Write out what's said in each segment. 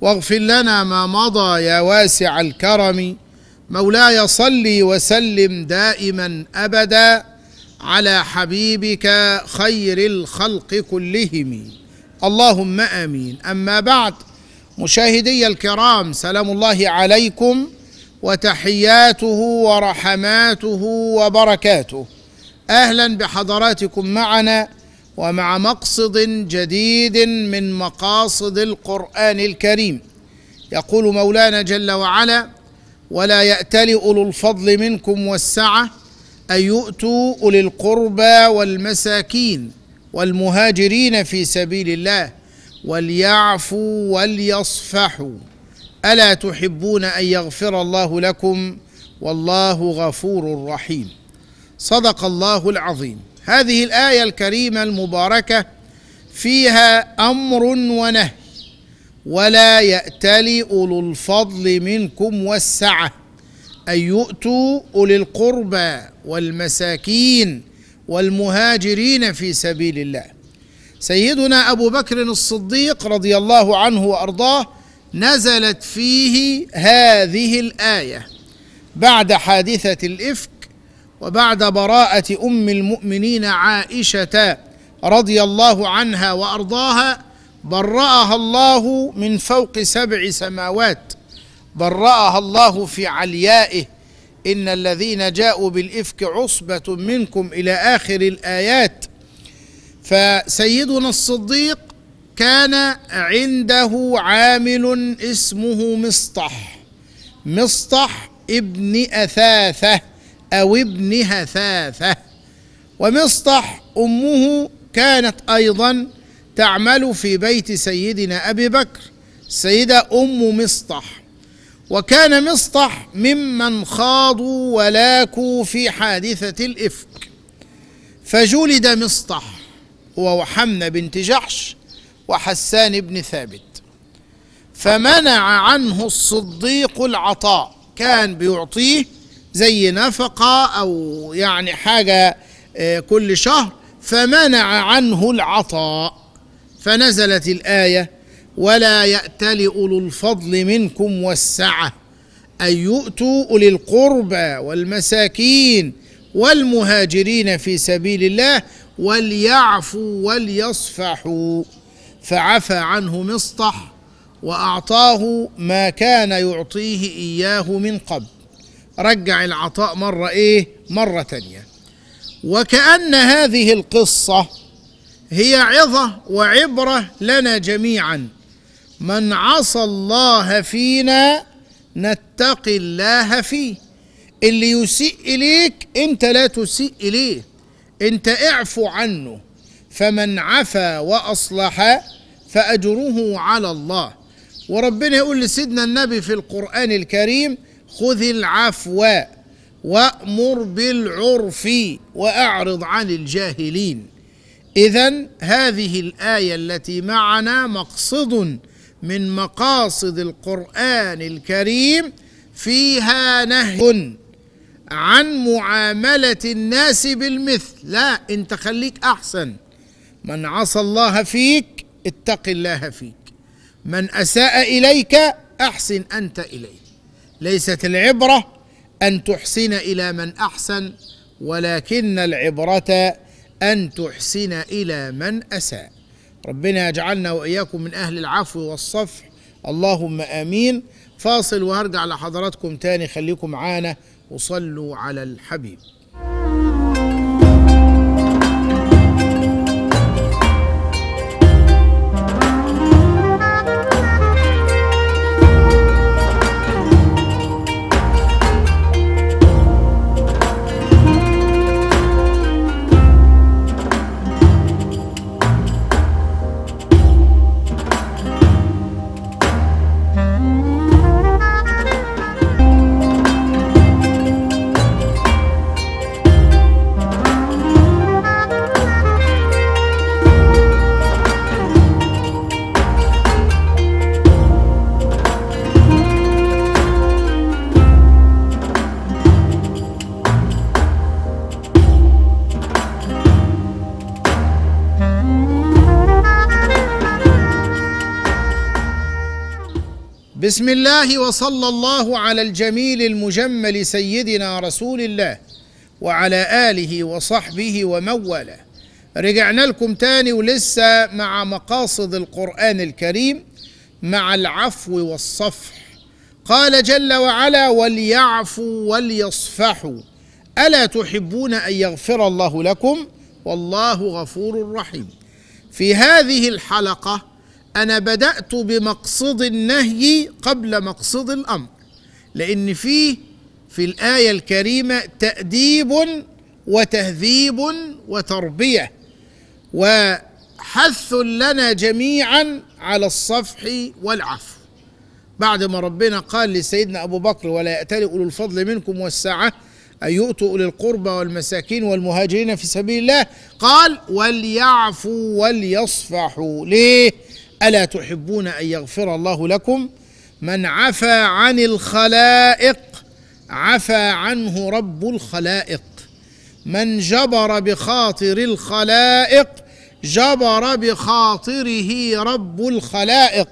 واغفر لنا ما مضى يا واسع الكرم مولاي صلي وسلم دائما ابدا على حبيبك خير الخلق كلهم اللهم امين اما بعد مشاهدي الكرام سلام الله عليكم وتحياته ورحماته وبركاته اهلا بحضراتكم معنا ومع مقصد جديد من مقاصد القران الكريم يقول مولانا جل وعلا ولا ياتل اولو الفضل منكم والسعه ان يؤتوا اولي القربى والمساكين والمهاجرين في سبيل الله وليعفوا وليصفحوا الا تحبون ان يغفر الله لكم والله غفور رحيم صدق الله العظيم هذه الايه الكريمه المباركه فيها امر ونهي ولا ياتل اولو الفضل منكم والسعه ان يؤتوا اولي القربى والمساكين والمهاجرين في سبيل الله سيدنا ابو بكر الصديق رضي الله عنه وارضاه نزلت فيه هذه الايه بعد حادثه الافك وبعد براءة أم المؤمنين عائشة رضي الله عنها وأرضاها برأها الله من فوق سبع سماوات برأها الله في عليائه إن الذين جاءوا بالإفك عصبة منكم إلى آخر الآيات فسيدنا الصديق كان عنده عامل اسمه مصطح مصطح ابن أثاثة أو ابن هثاثة ومسطح أمه كانت أيضا تعمل في بيت سيدنا أبي بكر السيدة أم مسطح وكان مسطح ممن خاضوا ولاكوا في حادثة الإفك فجلد مسطح هو وحمنة بنت جحش وحسان بن ثابت فمنع عنه الصديق العطاء كان بيعطيه زي نفقة أو يعني حاجة آه، كل شهر فمنع عنه العطاء فنزلت الآية ولا يأتل أولو الفضل منكم والسعة أن يؤتوا أولي القربى والمساكين والمهاجرين في سبيل الله وليعفوا وليصفحوا فعفى عنه مصطح وأعطاه ما كان يعطيه إياه من قبل رجع العطاء مرة إيه مرة تانية وكأن هذه القصة هي عظة وعبرة لنا جميعا من عصى الله فينا نتقي الله فيه اللي يسيء إليك أنت لا تسيء إليه أنت اعفو عنه فمن عفا وأصلح فأجره على الله وربنا يقول لسيدنا النبي في القرآن الكريم خذ العفو وامر بالعرف واعرض عن الجاهلين اذا هذه الايه التي معنا مقصد من مقاصد القران الكريم فيها نهي عن معامله الناس بالمثل لا انت خليك احسن من عصى الله فيك اتق الله فيك من اساء اليك احسن انت اليه ليست العبره ان تحسن الى من احسن ولكن العبره ان تحسن الى من اساء ربنا يجعلنا واياكم من اهل العفو والصفح اللهم امين فاصل وهرجع لحضراتكم تاني خليكم معانا وصلوا على الحبيب بسم الله وصلى الله على الجميل المجمل سيدنا رسول الله وعلى آله وصحبه ومن والاه رجعنا لكم تاني ولسه مع مقاصد القرآن الكريم مع العفو والصفح قال جل وعلا وليعفوا وليصفحوا ألا تحبون أن يغفر الله لكم والله غفور رحيم في هذه الحلقة انا بدات بمقصد النهي قبل مقصد الامر لان فيه في الايه الكريمه تاديب وتهذيب وتربيه وحث لنا جميعا على الصفح والعفو بعد ما ربنا قال لسيدنا ابو بكر ولا ياتل اولو الفضل منكم والسعه أن يؤتوا أولي القربى والمساكين والمهاجرين في سبيل الله قال وليعفوا وليصفحوا ليه؟ الا تحبون ان يغفر الله لكم من عفى عن الخلائق عفى عنه رب الخلائق من جبر بخاطر الخلائق جبر بخاطره رب الخلائق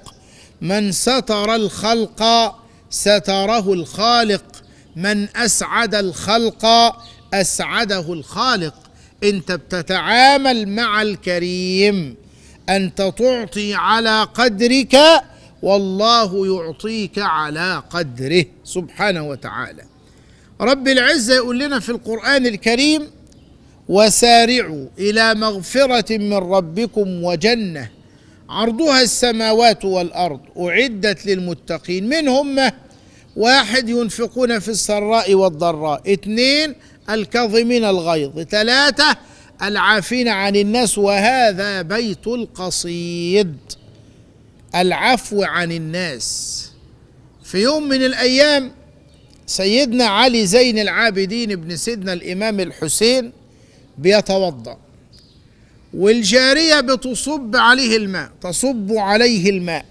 من ستر الخلق ستره الخالق من اسعد الخلق اسعده الخالق انت بتتعامل مع الكريم انت تعطي على قدرك والله يعطيك على قدره سبحانه وتعالى رب العزه يقول لنا في القران الكريم وسارعوا الى مغفره من ربكم وجنه عرضها السماوات والارض اعدت للمتقين منهم واحد ينفقون في السراء والضراء اثنين الكظمين الغيظ ثلاثه العافين عن الناس وهذا بيت القصيد العفو عن الناس في يوم من الايام سيدنا علي زين العابدين ابن سيدنا الامام الحسين بيتوضا والجاريه بتصب عليه الماء تصب عليه الماء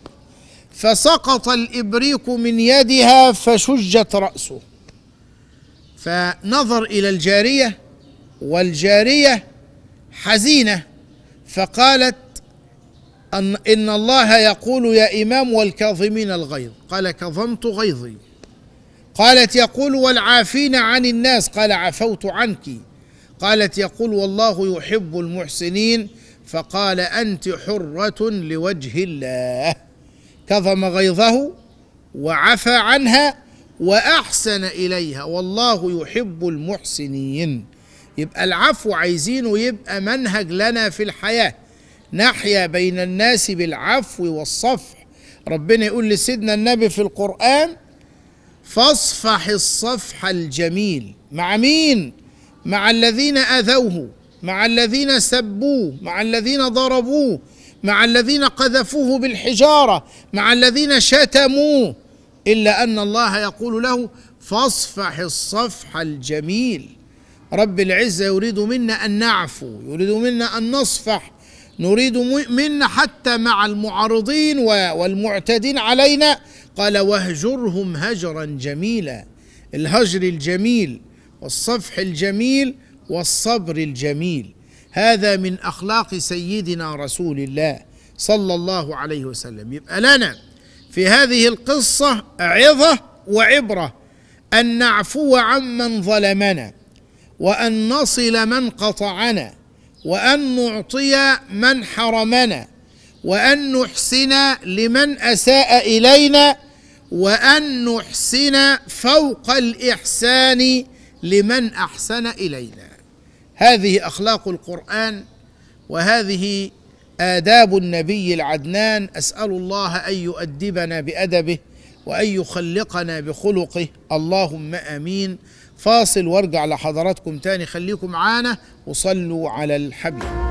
فسقط الابريق من يدها فشجت راسه فنظر الى الجاريه والجاريه حزينه فقالت أن إن الله يقول يا إمام والكاظمين الغيظ قال كظمت غيظي قالت يقول والعافين عن الناس قال عفوت عنك قالت يقول والله يحب المحسنين فقال أنت حرة لوجه الله كظم غيظه وعفى عنها وأحسن إليها والله يحب المحسنين يبقى العفو عايزينه يبقى منهج لنا في الحياة نحيا بين الناس بالعفو والصفح ربنا يقول لسيدنا النبي في القرآن فاصفح الصفح الجميل مع مين؟ مع الذين أذوه مع الذين سبوه مع الذين ضربوه مع الذين قذفوه بالحجارة مع الذين شتموه إلا أن الله يقول له فاصفح الصفح الجميل رب العزة يريد منا أن نعفو يريد منا أن نصفح نريد منا حتى مع المعارضين والمعتدين علينا قال واهجرهم هجرا جميلا الهجر الجميل والصفح الجميل والصبر الجميل هذا من اخلاق سيدنا رسول الله صلى الله عليه وسلم يبقى لنا في هذه القصه عظه وعبره ان نعفو عمن ظلمنا وان نصل من قطعنا وان نعطي من حرمنا وان نحسن لمن اساء الينا وان نحسن فوق الاحسان لمن احسن الينا هذه اخلاق القران وهذه آداب النبي العدنان أسأل الله أن يؤدبنا بأدبه وأن يخلقنا بخلقه اللهم آمين فاصل وارجع لحضراتكم تاني خليكم معانا وصلوا على الحبيب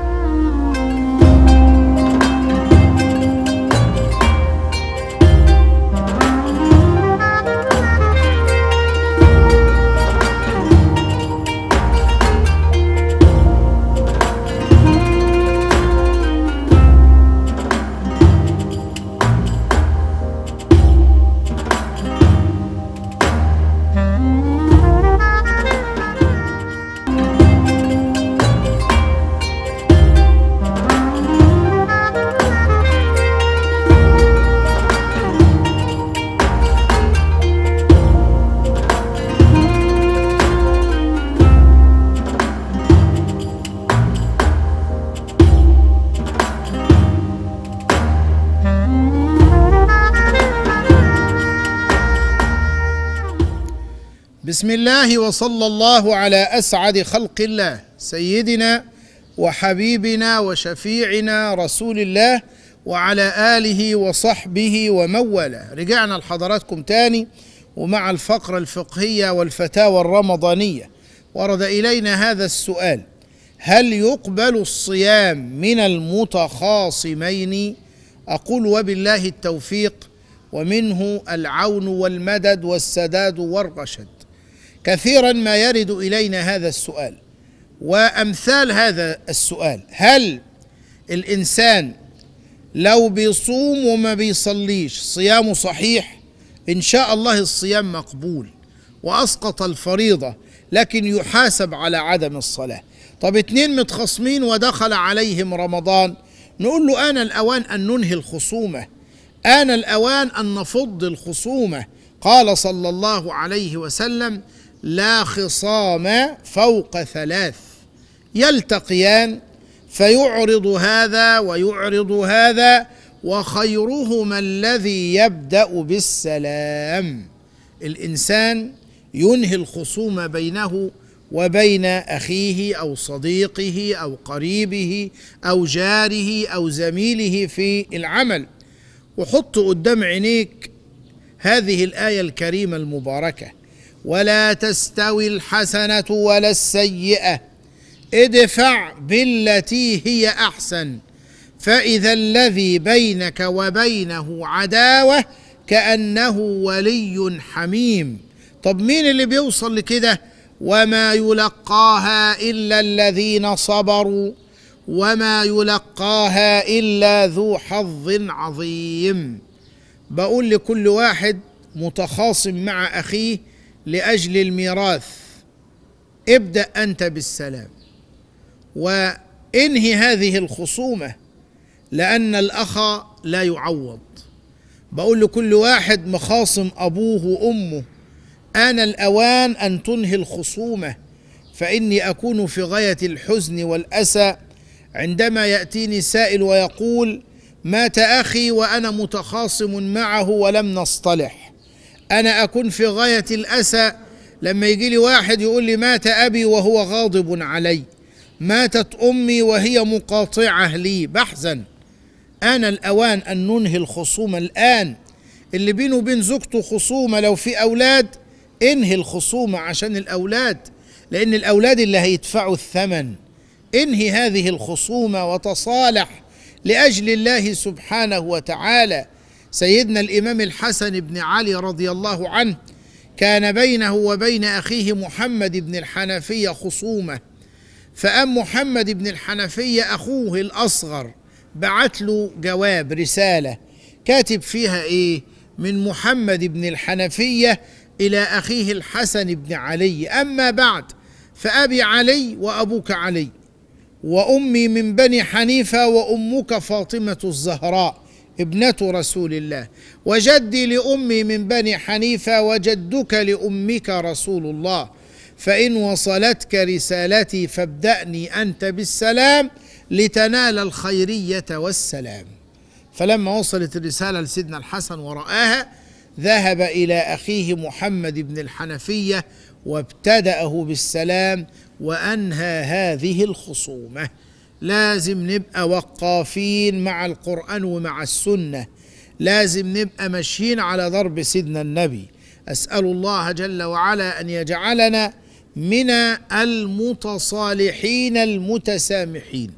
بسم الله وصلى الله على اسعد خلق الله سيدنا وحبيبنا وشفيعنا رسول الله وعلى اله وصحبه ومن والاه رجعنا لحضراتكم تاني ومع الفقره الفقهيه والفتاوى الرمضانيه ورد الينا هذا السؤال هل يقبل الصيام من المتخاصمين اقول وبالله التوفيق ومنه العون والمدد والسداد والرشد كثيرا ما يرد الينا هذا السؤال وامثال هذا السؤال هل الانسان لو بيصوم وما بيصليش صيامه صحيح ان شاء الله الصيام مقبول واسقط الفريضه لكن يحاسب على عدم الصلاه طب اتنين متخصمين ودخل عليهم رمضان نقول له آن الأوان أن ننهي الخصومة آن الأوان أن نفض الخصومة قال صلى الله عليه وسلم لا خصام فوق ثلاث يلتقيان فيعرض هذا ويعرض هذا وخيرهما الذي يبدا بالسلام الانسان ينهي الخصوم بينه وبين اخيه او صديقه او قريبه او جاره او زميله في العمل وحط قدام عينيك هذه الايه الكريمه المباركه ولا تستوي الحسنه ولا السيئه ادفع بالتي هي احسن فاذا الذي بينك وبينه عداوه كانه ولي حميم طب مين اللي بيوصل لكده وما يلقاها الا الذين صبروا وما يلقاها الا ذو حظ عظيم بقول لكل واحد متخاصم مع اخيه لاجل الميراث ابدا انت بالسلام وانهي هذه الخصومه لان الاخ لا يعوض بقول لكل واحد مخاصم ابوه وامه آن الأوان أن تنهي الخصومة فإني أكون في غاية الحزن والأسى عندما يأتيني سائل ويقول مات أخي وأنا متخاصم معه ولم نصطلح انا اكون في غايه الاسى لما يجي لي واحد يقول لي مات ابي وهو غاضب علي ماتت امي وهي مقاطعه لي بحزن انا الاوان ان ننهي الخصومه الان اللي بينه وبين زوجته خصومه لو في اولاد انهي الخصومه عشان الاولاد لان الاولاد اللي هيدفعوا الثمن انهي هذه الخصومه وتصالح لاجل الله سبحانه وتعالى سيدنا الامام الحسن بن علي رضي الله عنه كان بينه وبين اخيه محمد بن الحنفيه خصومه فام محمد بن الحنفيه اخوه الاصغر بعت له جواب رساله كاتب فيها ايه من محمد بن الحنفيه الى اخيه الحسن بن علي اما بعد فابي علي وابوك علي وامي من بني حنيفه وامك فاطمه الزهراء ابنة رسول الله وجدي لأمي من بني حنيفة وجدك لأمك رسول الله فإن وصلتك رسالتي فابدأني أنت بالسلام لتنال الخيرية والسلام فلما وصلت الرسالة لسيدنا الحسن ورآها ذهب إلى أخيه محمد بن الحنفية وابتدأه بالسلام وأنهى هذه الخصومة لازم نبقى وقافين مع القرآن ومع السنة لازم نبقى ماشيين على ضرب سيدنا النبي أسأل الله جل وعلا أن يجعلنا من المتصالحين المتسامحين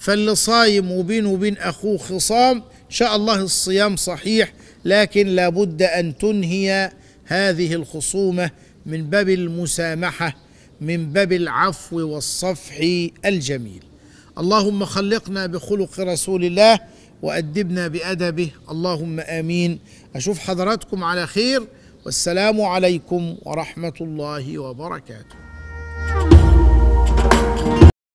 فاللي صايم وبينه وبين أخوه خصام إن شاء الله الصيام صحيح لكن لابد أن تنهي هذه الخصومة من باب المسامحة من باب العفو والصفح الجميل اللهم خلقنا بخلق رسول الله وأدبنا بأدبه اللهم آمين أشوف حضراتكم على خير والسلام عليكم ورحمة الله وبركاته